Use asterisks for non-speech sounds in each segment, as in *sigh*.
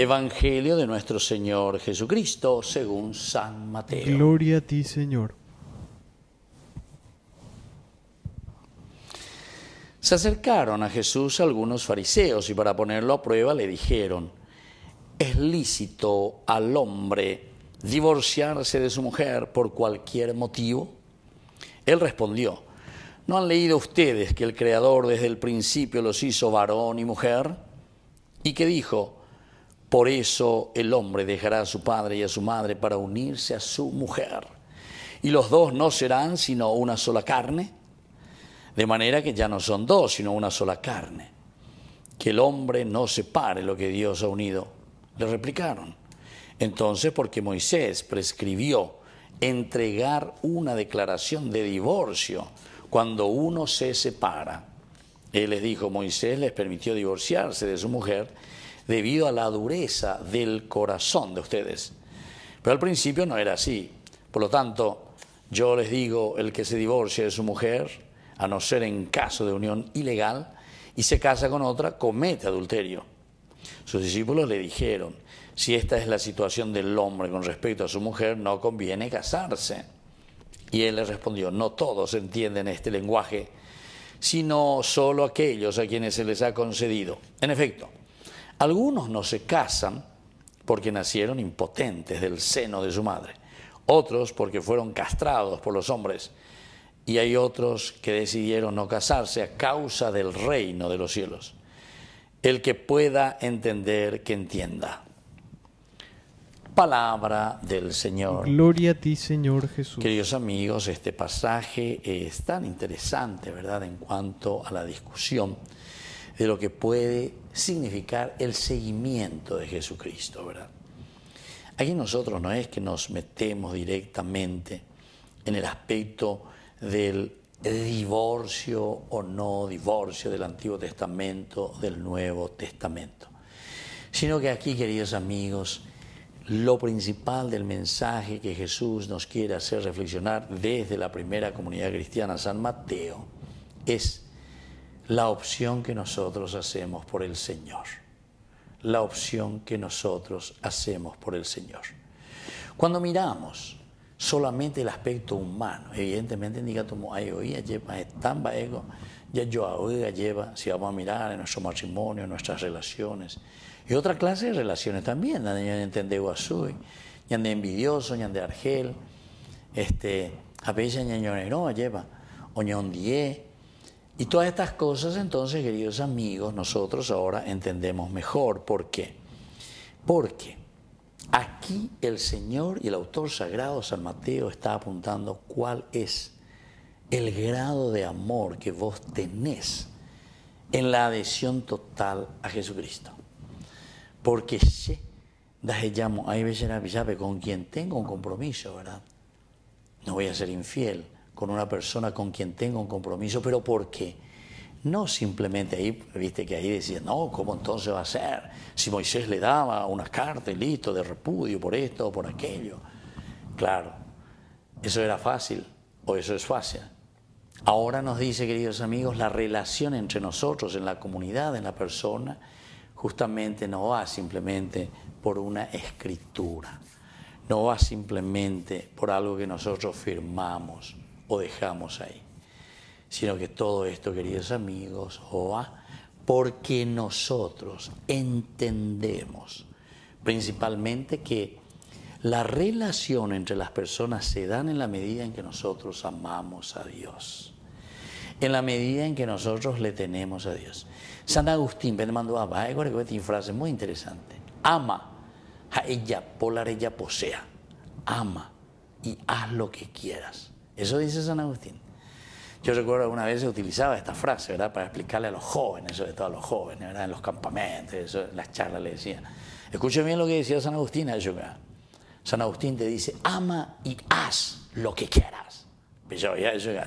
Evangelio de nuestro Señor Jesucristo según San Mateo. Gloria a ti, Señor. Se acercaron a Jesús algunos fariseos y para ponerlo a prueba le dijeron, es lícito al hombre divorciarse de su mujer por cualquier motivo? Él respondió, ¿no han leído ustedes que el Creador desde el principio los hizo varón y mujer? Y que dijo, por eso el hombre dejará a su padre y a su madre para unirse a su mujer. Y los dos no serán sino una sola carne, de manera que ya no son dos, sino una sola carne. Que el hombre no separe lo que Dios ha unido. Le replicaron. Entonces, porque Moisés prescribió entregar una declaración de divorcio cuando uno se separa. Él les dijo, Moisés les permitió divorciarse de su mujer debido a la dureza del corazón de ustedes. Pero al principio no era así. Por lo tanto, yo les digo, el que se divorcia de su mujer, a no ser en caso de unión ilegal, y se casa con otra, comete adulterio. Sus discípulos le dijeron, si esta es la situación del hombre con respecto a su mujer, no conviene casarse. Y él les respondió, no todos entienden este lenguaje, sino solo aquellos a quienes se les ha concedido. En efecto, algunos no se casan porque nacieron impotentes del seno de su madre, otros porque fueron castrados por los hombres, y hay otros que decidieron no casarse a causa del reino de los cielos. El que pueda entender, que entienda. Palabra del Señor. Gloria a ti, Señor Jesús. Queridos amigos, este pasaje es tan interesante, ¿verdad?, en cuanto a la discusión de lo que puede significar el seguimiento de Jesucristo, ¿verdad? Aquí nosotros no es que nos metemos directamente en el aspecto del divorcio o no divorcio del Antiguo Testamento, del Nuevo Testamento, sino que aquí, queridos amigos, lo principal del mensaje que Jesús nos quiere hacer reflexionar desde la primera comunidad cristiana, San Mateo, es la opción que nosotros hacemos por el Señor. La opción que nosotros hacemos por el Señor. Cuando miramos solamente el aspecto humano, evidentemente indica como hay hoy, lleva estamba ego, ya yo ah, oiga lleva, si vamos a mirar en nuestro matrimonio, en nuestras relaciones, y otra clase de relaciones también, entende de entender ya de envidioso, ya de argel, este, a veces lleva, oñón die, y todas estas cosas entonces, queridos amigos, nosotros ahora entendemos mejor. ¿Por qué? Porque aquí el Señor y el autor sagrado San Mateo está apuntando cuál es el grado de amor que vos tenés en la adhesión total a Jesucristo. Porque sé, llamo, hay veces con quien tengo un compromiso, ¿verdad? No voy a ser infiel con una persona con quien tengo un compromiso, pero ¿por qué? No simplemente ahí, viste que ahí decía, no, ¿cómo entonces va a ser? Si Moisés le daba una cartas y listo, de repudio por esto o por aquello. Claro, eso era fácil o eso es fácil. Ahora nos dice, queridos amigos, la relación entre nosotros, en la comunidad, en la persona, justamente no va simplemente por una escritura, no va simplemente por algo que nosotros firmamos o dejamos ahí, sino que todo esto, queridos amigos, porque nosotros entendemos principalmente que la relación entre las personas se da en la medida en que nosotros amamos a Dios, en la medida en que nosotros le tenemos a Dios. San Agustín me mandó a una frase muy interesante. Ama a ella, polar ella posea. Ama y haz lo que quieras. Eso dice San Agustín. Yo recuerdo una vez se utilizaba esta frase, ¿verdad? Para explicarle a los jóvenes, sobre todo a los jóvenes, ¿verdad? En los campamentos, en las charlas le decía. Escuchen bien lo que decía San Agustín a San Agustín te dice, ama y haz lo que quieras. Pero pues ya eso ya.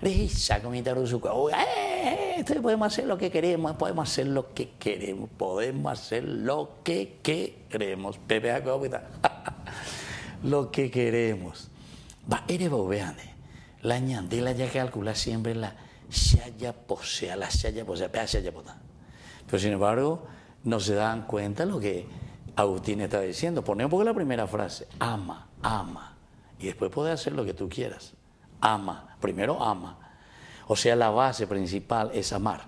Risa, de su eh, eh, podemos hacer lo que queremos, podemos hacer lo que queremos, podemos hacer lo que queremos. Pepe, *laughs* lo que queremos va ere eh. la lainan la ya calcula siempre la shaya posea, la shaya posea, pea shaya pota. Pero sin embargo, no se dan cuenta lo que Agustín está diciendo. Ponemos poco la primera frase, ama, ama, y después puedes hacer lo que tú quieras. Ama, primero ama. O sea, la base principal es amar.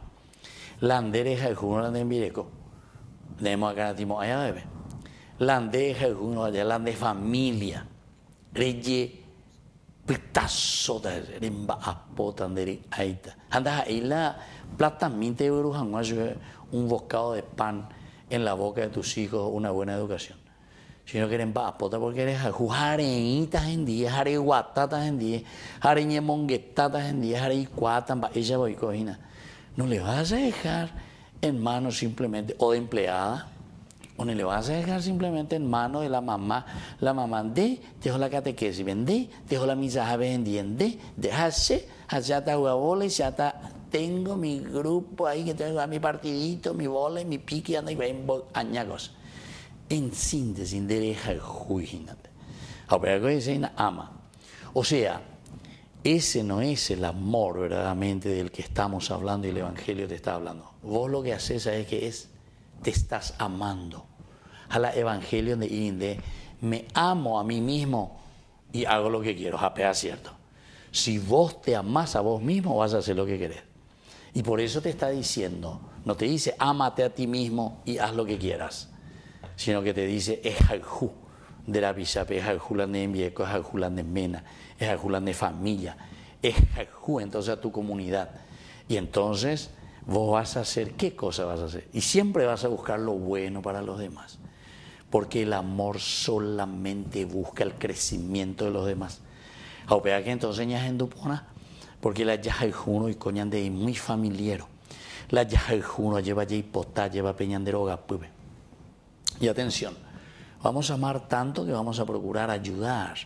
Landereja el juno de Mireco. Tenemos acá timo allá bebé. Landeja el juno allá, de familia. reye pitazo de rimba apo tandere aita. Anda la no de un bocado de pan en la boca de tus hijos, una buena educación. Si no quieren apota porque eres arenitas en día, guatatas en 10 jareñemonguetatas en día, jareicuatan, ella cocina No le vas a dejar en manos simplemente o de empleada o le vas a dejar simplemente en mano de la mamá. La mamá de, dejo la catequesis, vendé, dejo la misa, vendí, de, dejase, hace está jugar bola y ya está. Tengo mi grupo ahí que tengo mi partidito, mi bola y mi pique, anda y ven añagos. En síntesis, derecha, A Ahora, que ama. O sea, ese no es el amor verdaderamente del que estamos hablando y el Evangelio te está hablando. Vos lo que haces es que es te estás amando. A la Evangelio de Inde, me amo a mí mismo y hago lo que quiero, japea cierto. Si vos te amás a vos mismo, vas a hacer lo que querés. Y por eso te está diciendo, no te dice, ámate a ti mismo y haz lo que quieras, sino que te dice, es de la bisape, es de es de mena, es de familia, es entonces a tu comunidad. Y entonces vos vas a hacer, ¿qué cosa vas a hacer? Y siempre vas a buscar lo bueno para los demás, porque el amor solamente busca el crecimiento de los demás. Ah, a que entonces ya en Dupona, porque la Juno y coñan de muy familiar. La Juno lleva yaipotá, lleva peñandero pube. Pues y atención, vamos a amar tanto que vamos a procurar ayudar,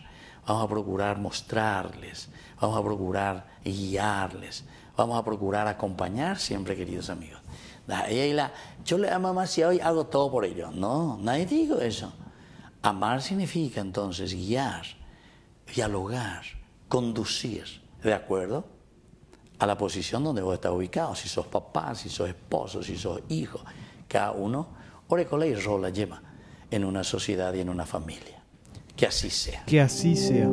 vamos a procurar mostrarles, vamos a procurar guiarles, vamos a procurar acompañar siempre, queridos amigos. yo le amo demasiado y hago todo por ello. No, nadie digo eso. Amar significa entonces guiar, dialogar, conducir, ¿de acuerdo? A la posición donde vos estás ubicado, si sos papá, si sos esposo, si sos hijo, cada uno, orecola y rola lleva en una sociedad y en una familia. Que así sea. Que así sea.